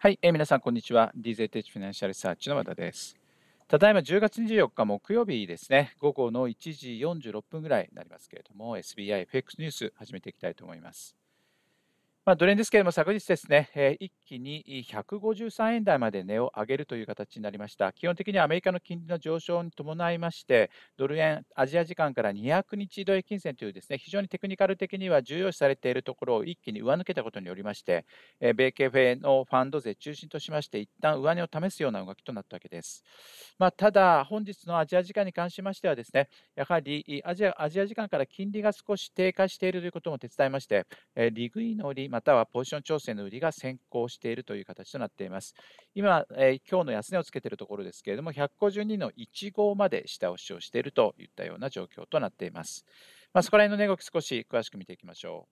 はい、えー、皆さん、こんにちは。DZ テッチフィナンシャルサーチの和田です。ただいま10月24日木曜日ですね、午後の1時46分ぐらいになりますけれども、SBIFX ニュース始めていきたいと思います。まあ、ドル円ですけれども、昨日ですね、えー、一気に153円台まで値を上げるという形になりました。基本的にアメリカの金利の上昇に伴いまして、ドル円、アジア時間から200日移動平均線というですね、非常にテクニカル的には重要視されているところを一気に上抜けたことによりまして、えー、米系フェのファンド税中心としまして、一旦上値を試すような動きとなったわけです。まあ、ただ、本日のアジア時間に関しましてはですね、やはりアジアアジア時間から金利が少し低下しているということも手伝いまして、えー、利食いの利、ままたはポジション調整の売りが先行しているという形となっています。今、えー、今日の安値をつけているところですけれども、152の1号まで下押しをしているといったような状況となっています。まあ、そこら辺の値動き、少し詳しく見ていきましょう。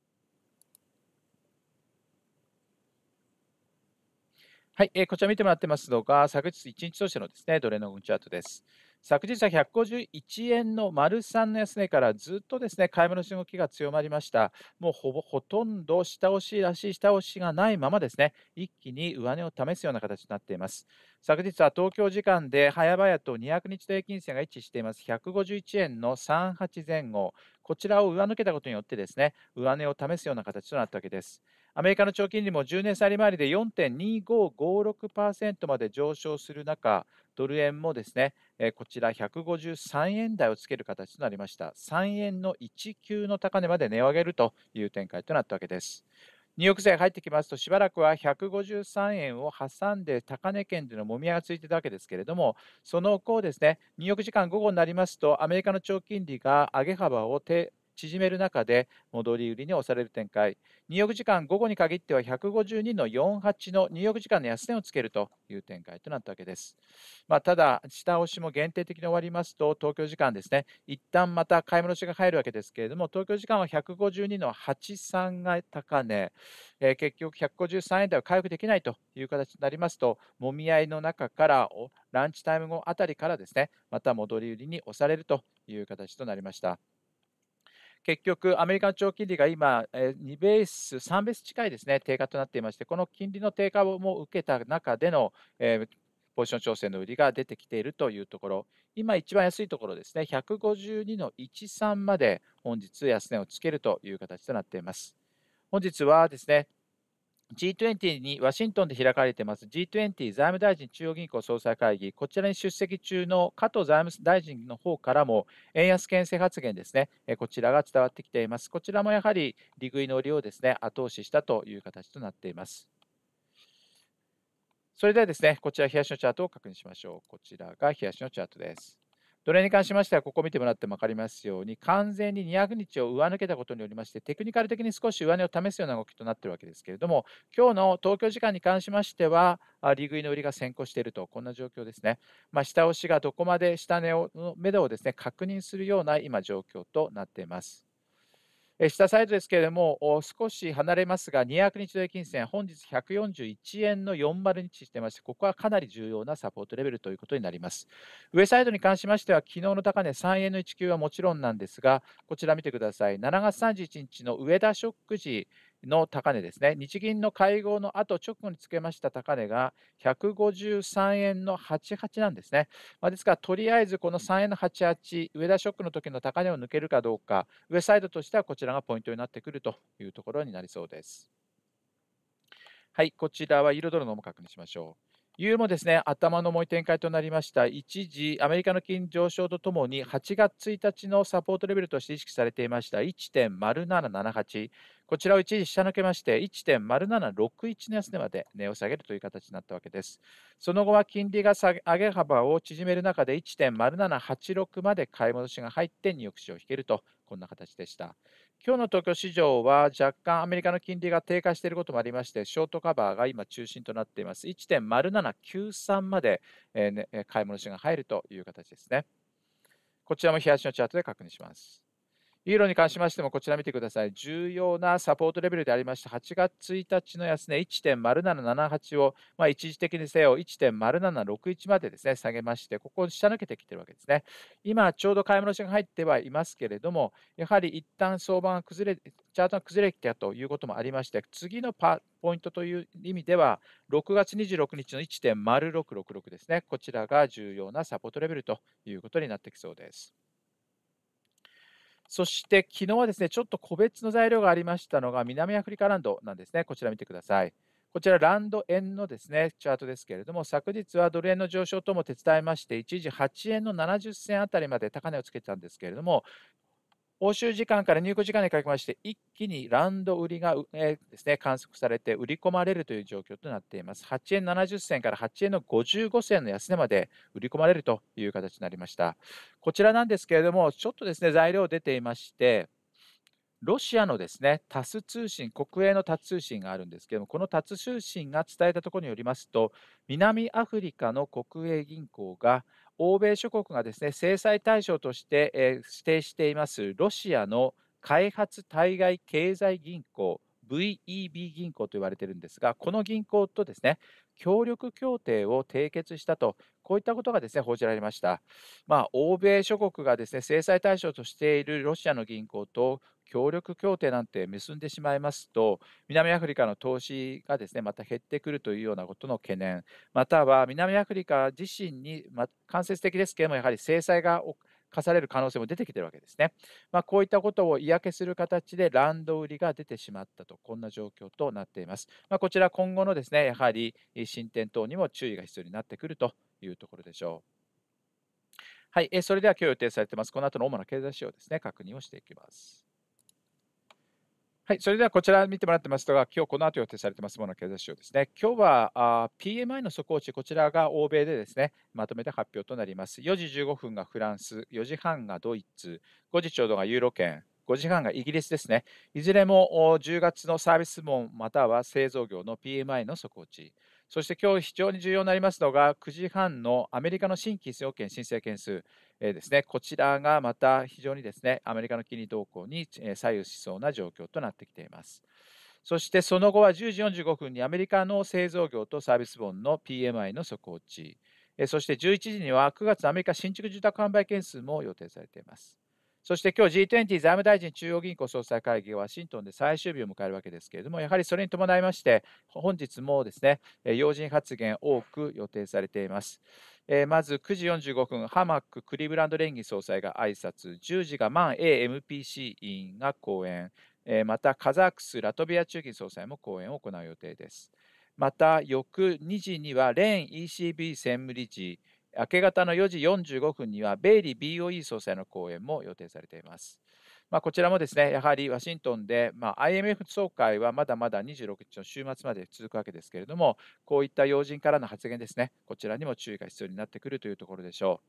はい、えー、こちら見てもらってますのが、昨日1日としてのですね、ドル円のチャートです。昨日は151円の丸三の安値からずっとですね買い物の動きが強まりました。もうほぼほとんど下押しらしい下押しがないままですね一気に上値を試すような形になっています。昨日は東京時間で早々と200日平均線が一致しています。151円の38前後、こちらを上抜けたことによってですね上値を試すような形となったわけです。アメリカの長期金利も10年債利回りで4.2556%まで上昇する中、ドル円もですね、こちら153円台をつける形となりました。3円の1級の高値まで値を上げるという展開となったわけです。ニューヨーク税入ってきますと、しばらくは153円を挟んで高値圏での揉み合いがついてたわけですけれども、その後ですね、ニューヨーク時間午後になりますと、アメリカの長期金利が上げ幅を手縮める中で戻り売りに押される展開ニューヨーク時間午後に限っては150人の48の入浴時間の安値をつけるという展開となったわけです、まあ、ただ下押しも限定的に終わりますと東京時間ですね一旦また買い戻しが入るわけですけれども東京時間は152の83が高値、えー、結局153円台は回復できないという形になりますともみ合いの中からランチタイム後あたりからですねまた戻り売りに押されるという形となりました。結局、アメリカの長金利が今、2ベース、3ベース近いですね低下となっていまして、この金利の低下も受けた中での、えポジション調整の売りが出てきているというところ、今、一番安いところですね、152の13まで本日、安値をつけるという形となっています。本日はですね、G20 にワシントンで開かれています G20 財務大臣中央銀行総裁会議、こちらに出席中の加藤財務大臣の方からも、円安牽制発言ですね、こちらが伝わってきています。こちらもやはり利食いの利をですね後押ししたという形となっています。それではですね、こちら、冷やしのチャートを確認しましょう。こちらが冷やしのチャートです。奴隷に関しましては、ここを見てもらっても分かりますように、完全に200日を上抜けたことによりまして、テクニカル的に少し上値を試すような動きとなっているわけですけれども、今日の東京時間に関しましては、利食いの売りが先行していると、こんな状況ですね。まあ、下押しがどこまで下値を、目処をですね、確認するような今、状況となっています。下サイドですけれども、少し離れますが、200日平金線、本日141円の40日してまして、ここはかなり重要なサポートレベルということになります。上サイドに関しましては、昨日の高値3円の19はもちろんなんですが、こちら見てください。7月31日の上田ショック時、の高値ですね、日銀の会合の後直後につけました高値が153円の88なんですね。まあ、ですから、とりあえずこの3円の88、上田ショックの時の高値を抜けるかどうか、上サイドとしてはこちらがポイントになってくるというところになりそうです。はい、こちらはユーロドルのも確認しましょう。ユーもですね頭の重い展開となりました、一時、アメリカの金上昇とともに、8月1日のサポートレベルとして意識されていました、1.0778、こちらを一時下抜けまして、1.0761の安値まで値を下げるという形になったわけです。その後は金利が下げ幅を縮める中で1.0786まで買い戻しが入ってク市を引けると、こんな形でした。今日の東京市場は若干アメリカの金利が低下していることもありまして、ショートカバーが今中心となっています。1.0793まで、買い戻しが入るという形ですね。こちらも冷やしのチャートで確認します。ユーロに関しましても、こちら見てください。重要なサポートレベルでありました、8月1日の安値、ね、1.0778を、まあ、一時的にせよ、1.0761までですね、下げまして、ここを下抜けてきてるわけですね。今、ちょうど買い戻しが入ってはいますけれども、やはり一旦相場が崩れ、チャートが崩れてきたということもありまして、次のパポイントという意味では、6月26日の1.0666ですね、こちらが重要なサポートレベルということになってきそうです。そして昨日はですね、ちょっと個別の材料がありましたのが、南アフリカランドなんですね。こちら見てください。こちら、ランド円のですね、チャートですけれども、昨日はドル円の上昇とも手伝いまして、一時8円の70銭あたりまで高値をつけたんですけれども、欧州時間から入庫時間にかけまして、一気にランド売りが、えー、ですね、観測されて、売り込まれるという状況となっています。8円70銭から8円の55銭の安値まで売り込まれるという形になりました。こちらなんですけれども、ちょっとですね、材料出ていまして、ロシアのですねタス通信、国営のタス通信があるんですけども、このタス通信が伝えたところによりますと、南アフリカの国営銀行が欧米諸国がですね制裁対象として、え指定していますロシアの開発対外経済銀行 VEB 銀行と言われているんですがこの銀行とですね協力協定を締結したとこういったことがですね報じられました、まあ、欧米諸国がですね制裁対象としているロシアの銀行と協力協定なんて結んでしまいますと、南アフリカの投資がですね、また減ってくるというようなことの懸念、または南アフリカ自身に、ま、間接的ですけれども、やはり制裁が課される可能性も出てきてるわけですね。まあ、こういったことを嫌気する形でランド売りが出てしまったと、こんな状況となっています。まあ、こちら、今後のですねやはり進展等にも注意が必要になってくるというところでしょう。はい、それでは今日予定されています、この後の主な経済指標ですね、確認をしていきます。はい、それではこちら見てもらってますが、今日この後予定されてますもの経済指標ですね。今日はあ PMI の速報値、こちらが欧米でですね、まとめて発表となります。4時15分がフランス、4時半がドイツ、5時ちょうどがユーロ圏、5時半がイギリスですね。いずれも10月のサービス門または製造業の PMI の速報値。そして今日非常に重要になりますのが、9時半のアメリカの新規失業権申請件数。えー、ですね、こちらがまた非常にですね、アメリカの金利動向に左右しそうな状況となってきています。そしてその後は10時45分にアメリカの製造業とサービス本の PMI の速報値、そして11時には9月アメリカ新築住宅販売件数も予定されています。そして今日 G20 財務大臣中央銀行総裁会議がワシントンで最終日を迎えるわけですけれども、やはりそれに伴いまして、本日もですね、要人発言多く予定されています。えー、まず9時45分、ハマック、クリブランド連議総裁が挨拶10時がマン AMPC 委員が講演、えー、またカザックス、ラトビア中銀総裁も講演を行う予定です。また、翌2時にはレーン ECB 専務理事、明け方の4時45分にはベイリー BOE 総裁の講演も予定されています。まあ、こちらもですねやはりワシントンで、まあ、IMF 総会はまだまだ26日の週末まで続くわけですけれども、こういった要人からの発言ですね、こちらにも注意が必要になってくるというところでしょ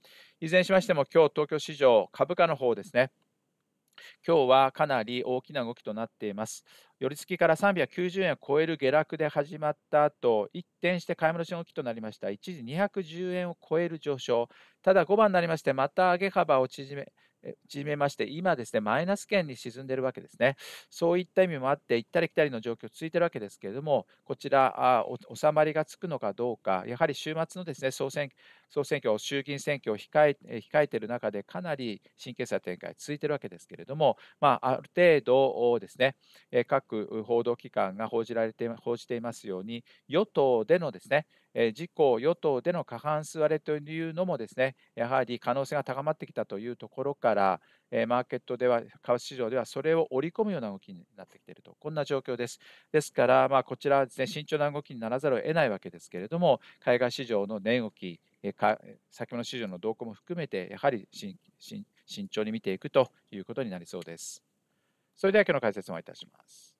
う。いずれにしましても、今日東京市場、株価の方ですね。今日はかなり大きな動きとなっています。寄り付きから390円を超える下落で始まった後、一転して買い戻しの動きとなりました。一時210円を超える上昇。ただ5番になりまして、また上げ幅を縮め、縮めまして、今ですね、マイナス圏に沈んでいるわけですね。そういった意味もあって、行ったり来たりの状況続いているわけですけれども、こちら、あ収まりがつくのかどうか、やはり週末のですね総選総選挙、衆議院選挙を控え控えている中で、かなり神経質な展開、続いているわけですけれども、まあ、ある程度ですね、各報道機関が報じられて報じていますように、与党でのですね自公・与党での過半数割れというのもですねやはり可能性が高まってきたというところからマーケットでは株替市場ではそれを織り込むような動きになってきているとこんな状況ですですからまあこちらはですね慎重な動きにならざるを得ないわけですけれども海外市場の値動き先物市場の動向も含めてやはり慎重に見ていくということになりそうですそれでは今日の解説もいたします